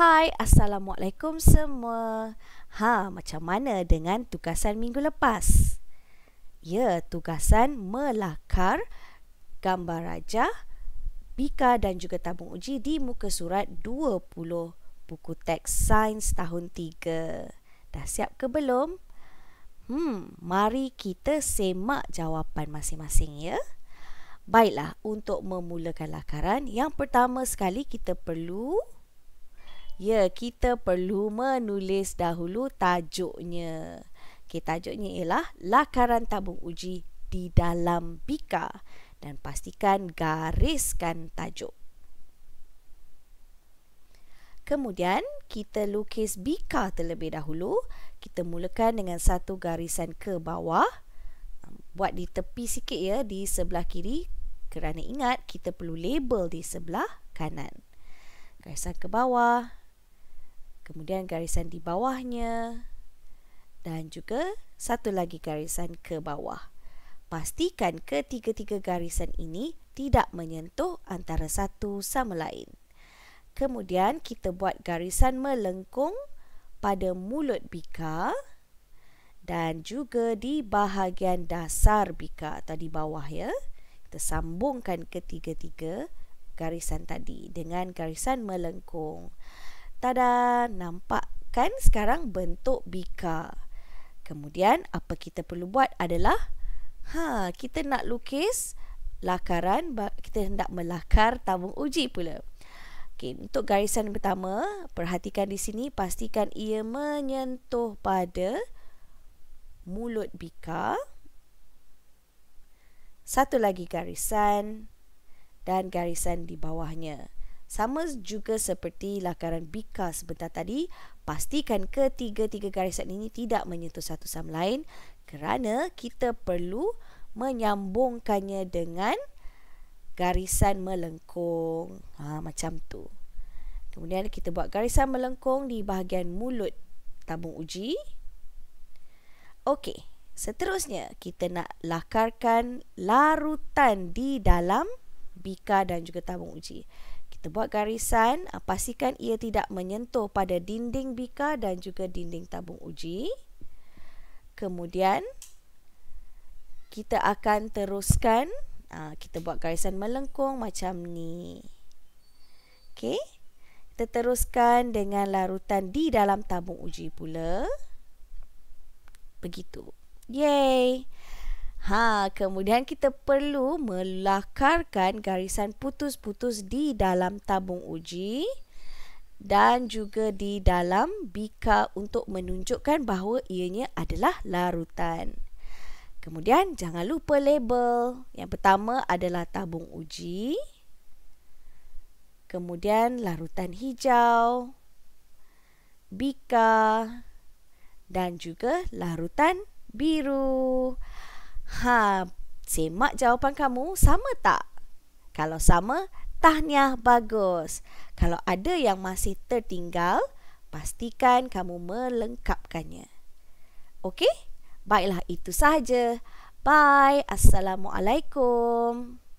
Hai, Assalamualaikum semua. Ha, macam mana dengan tugasan minggu lepas? Ya, tugasan melakar gambar raja, bika dan juga tabung uji di muka surat 20 buku teks sains tahun 3. Dah siap ke belum? Hmm, mari kita semak jawapan masing-masing ya. Baiklah, untuk memulakan lakaran, yang pertama sekali kita perlu Ya, kita perlu menulis dahulu tajuknya. Okey, tajuknya ialah lakaran tabung uji di dalam bika dan pastikan gariskan tajuk. Kemudian, kita lukis bika terlebih dahulu. Kita mulakan dengan satu garisan ke bawah. Buat di tepi sikit ya, di sebelah kiri. Kerana ingat, kita perlu label di sebelah kanan. Garisan ke bawah kemudian garisan di bawahnya dan juga satu lagi garisan ke bawah. Pastikan ketiga-tiga garisan ini tidak menyentuh antara satu sama lain. Kemudian kita buat garisan melengkung pada mulut bika dan juga di bahagian dasar bika atau di bawah ya. Kita sambungkan ketiga-tiga garisan tadi dengan garisan melengkung. Tada, nampak kan sekarang bentuk bika. Kemudian apa kita perlu buat adalah ha, kita nak lukis lakaran kita hendak melakar tabung uji pula. Okey, untuk garisan pertama, perhatikan di sini pastikan ia menyentuh pada mulut bika. Satu lagi garisan dan garisan di bawahnya. Sama juga seperti lakaran Bika sebentar tadi, pastikan ketiga-tiga garisan ini tidak menyentuh satu sama lain kerana kita perlu menyambungkannya dengan garisan melengkung. Ha, macam tu. Kemudian kita buat garisan melengkung di bahagian mulut tabung uji. Okey, seterusnya kita nak lakarkan larutan di dalam bika dan juga tabung uji buat garisan, uh, pastikan ia tidak menyentuh pada dinding bika dan juga dinding tabung uji. Kemudian, kita akan teruskan. Uh, kita buat garisan melengkung macam ni. Okey. Kita teruskan dengan larutan di dalam tabung uji pula. Begitu. Yay! Ha, kemudian kita perlu melakarkan garisan putus-putus di dalam tabung uji dan juga di dalam bika untuk menunjukkan bahawa ianya adalah larutan. Kemudian jangan lupa label. Yang pertama adalah tabung uji. Kemudian larutan hijau. Bika dan juga larutan biru. Ha, semak jawapan kamu sama tak? Kalau sama, tahniah bagus. Kalau ada yang masih tertinggal, pastikan kamu melengkapkannya. Okey? Baiklah itu sahaja. Bye. Assalamualaikum.